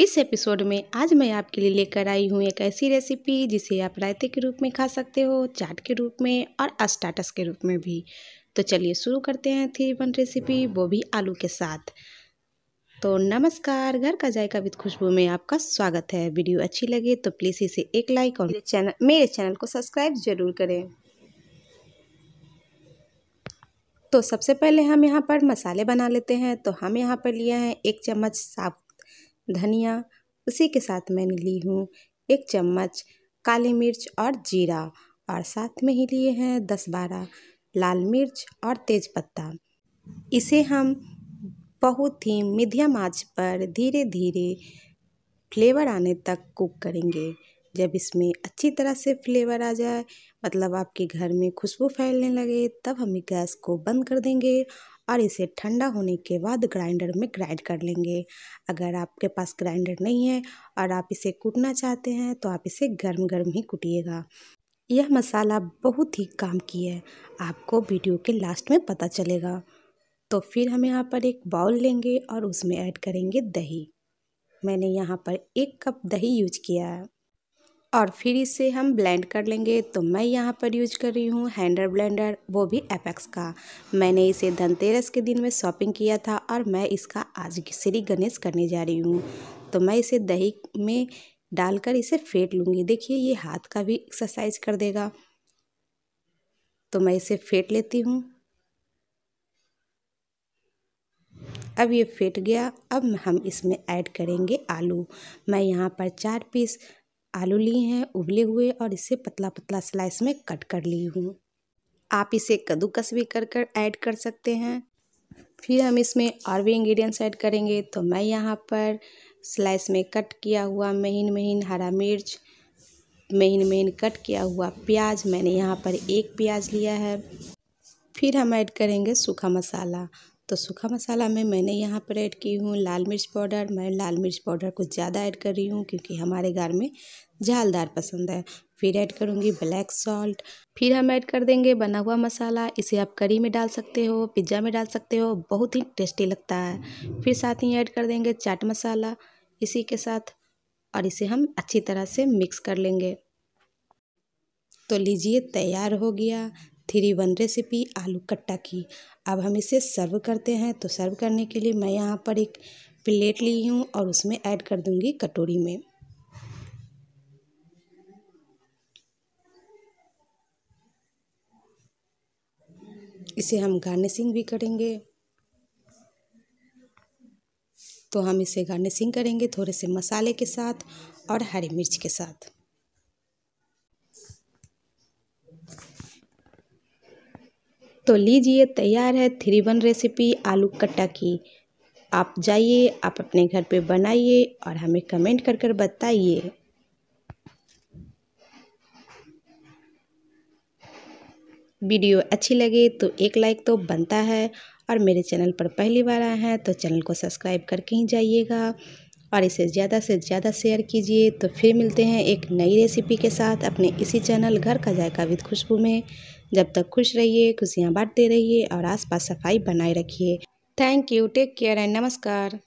इस एपिसोड में आज मैं आपके लिए लेकर आई हूँ एक ऐसी रेसिपी जिसे आप रायते के रूप में खा सकते हो चाट के रूप में और अस्टाटस के रूप में भी तो चलिए शुरू करते हैं थ्री वन रेसिपी वो भी आलू के साथ तो नमस्कार घर का जायका विद खुशबू में आपका स्वागत है वीडियो अच्छी लगे तो प्लीज़ इसे एक लाइक और मेरे चैनल मेरे चैनल को सब्सक्राइब ज़रूर करें तो सबसे पहले हम यहाँ पर मसाले बना लेते हैं तो हम यहाँ पर लिया है एक चम्मच साबुत धनिया उसी के साथ मैंने ली हूँ एक चम्मच काली मिर्च और जीरा और साथ में ही लिए हैं दस बारह लाल मिर्च और तेज़पत्ता इसे हम बहुत ही मीडियम आंच पर धीरे धीरे फ्लेवर आने तक कुक करेंगे जब इसमें अच्छी तरह से फ्लेवर आ जाए मतलब आपके घर में खुशबू फैलने लगे तब हम गैस को बंद कर देंगे और इसे ठंडा होने के बाद ग्राइंडर में ग्राइंड कर लेंगे अगर आपके पास ग्राइंडर नहीं है और आप इसे कूटना चाहते हैं तो आप इसे गर्म गर्म ही कूटिएगा यह मसाला बहुत ही काम की है आपको वीडियो के लास्ट में पता चलेगा तो फिर हम यहाँ पर एक बाउल लेंगे और उसमें ऐड करेंगे दही मैंने यहाँ पर एक कप दही यूज किया है और फिर इसे हम ब्लेंड कर लेंगे तो मैं यहाँ पर यूज कर रही हूँ हैंडर ब्लेंडर वो भी एपेक्स का मैंने इसे धनतेरस के दिन में शॉपिंग किया था और मैं इसका आज श्री गणेश करने जा रही हूँ तो मैं इसे दही में डालकर इसे फेंट लूँगी देखिए ये हाथ का भी एक्सरसाइज कर देगा तो मैं इसे फेंट लेती हूँ अब ये फेंट गया अब हम इसमें ऐड करेंगे आलू मैं यहाँ पर चार पीस आलू लिए हैं उबले हुए और इसे पतला पतला स्लाइस में कट कर ली हूँ आप इसे कद्दूकस भी कर कर ऐड कर सकते हैं फिर हम इसमें और भी इंग्रेडिएंट्स ऐड करेंगे तो मैं यहाँ पर स्लाइस में कट किया हुआ महीन महीन हरा मिर्च महीन महीन कट किया हुआ प्याज मैंने यहाँ पर एक प्याज लिया है फिर हम ऐड करेंगे सूखा मसाला तो सूखा मसाला में मैंने यहाँ पर ऐड की हूँ लाल मिर्च पाउडर मैं लाल मिर्च पाउडर कुछ ज़्यादा ऐड कर रही हूँ क्योंकि हमारे घर में झालदार पसंद है फिर ऐड करूँगी ब्लैक सॉल्ट फिर हम ऐड कर देंगे बना हुआ मसाला इसे आप करी में डाल सकते हो पिज्ज़ा में डाल सकते हो बहुत ही टेस्टी लगता है फिर साथ ही ऐड कर देंगे चाट मसाला इसी के साथ और इसे हम अच्छी तरह से मिक्स कर लेंगे तो लीजिए तैयार हो गया थ्री वन रेसिपी आलू कट्टा की अब हम इसे सर्व करते हैं तो सर्व करने के लिए मैं यहाँ पर एक प्लेट ली हूँ और उसमें ऐड कर दूँगी कटोरी में इसे हम गार्निशिंग भी करेंगे तो हम इसे गार्निशिंग करेंगे थोड़े से मसाले के साथ और हरी मिर्च के साथ तो लीजिए तैयार है थ्री वन रेसिपी आलू कट्टा की आप जाइए आप अपने घर पे बनाइए और हमें कमेंट कर कर बताइए वीडियो अच्छी लगे तो एक लाइक तो बनता है और मेरे चैनल पर पहली बार आए हैं तो चैनल को सब्सक्राइब करके ही जाइएगा और इसे ज़्यादा से ज़्यादा शेयर कीजिए तो फिर मिलते हैं एक नई रेसिपी के साथ अपने इसी चैनल घर का जायका विद खुशबू में जब तक खुश रहिए खुशियाँ बांटते रहिए और आसपास सफाई बनाए रखिए thank you take care and नमस्कार